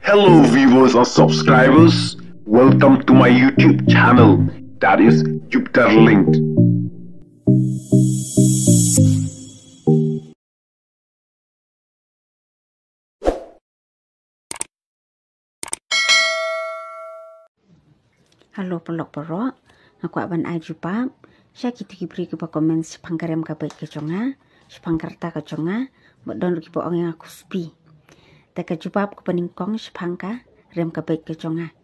Hello viewers and subscribers. Welcome to my YouTube channel. That is Jupiter Linked. Halo pelok-pelok, aku aban aju pap. Saya kita beri kepada komen sepangkaram kabai kecongah, sepangkarta kecongah, buat download kepada orang yang aku sepi. Tak kecubap ke peningkong sepangka, rem kebaik kecongah.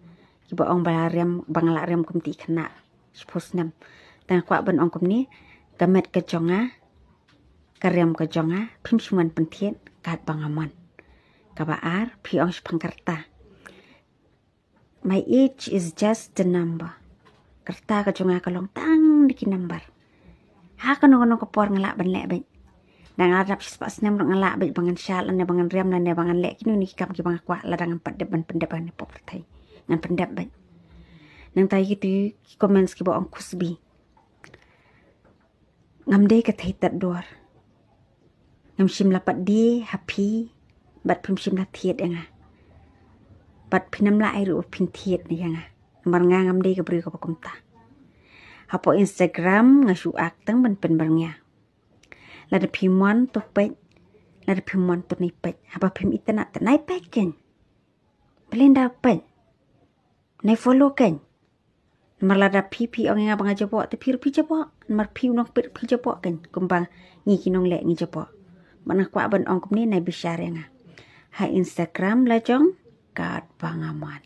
Kiba ong bala rem, bangalak rem kumti kena sepusnam. Tengah kuat ben ong kumni, gamet kecongah, kerem kecongah, pim semuan pentien, kat bangaman. Kaba ar, pi ong sepangkerta. My age is just the number. Kerta kecongah kalong tang dikinambar. Hakan ong ong kepor ngelak benlek benlek. Dan harap sebab senang menurut ngalak baik bangan syal, lana bangan riam, lana bangan lek. Kini ni kikam ke bangan kuat ladangan pendap dan pendap bangan nipok pertai. Dan pendap baik. Nang tayi kita komen sikit buat angku sebi. Ngam dia kata hitat duar. Ngam syim lapat di, hapi, bat pun syim lah tiat yang ah. Bat pinam lah air upah pin tiat ni yang ah. Nambar ngang ngam dia keberi kapa kumta. Hapo Instagram ngasuk akteng ben-ben barengnya. លភិមន់ទុពេចលភិមន់ទុនេះពេចអបភិមអ៊ីតនតណៃពេចកិញប្លេនដាពេចណៃ follow កិញមកឡាដាភីភីអងងាបងជបតភីរភីជបមកភីនងពិតភីជបកិញកំបាំងញីគីនងលែកញីជបបានខ្វាក់បានអងគំនេះណៃបិសារៀងហៃ Instagram ឡាចងកាតបងអាម៉ាន់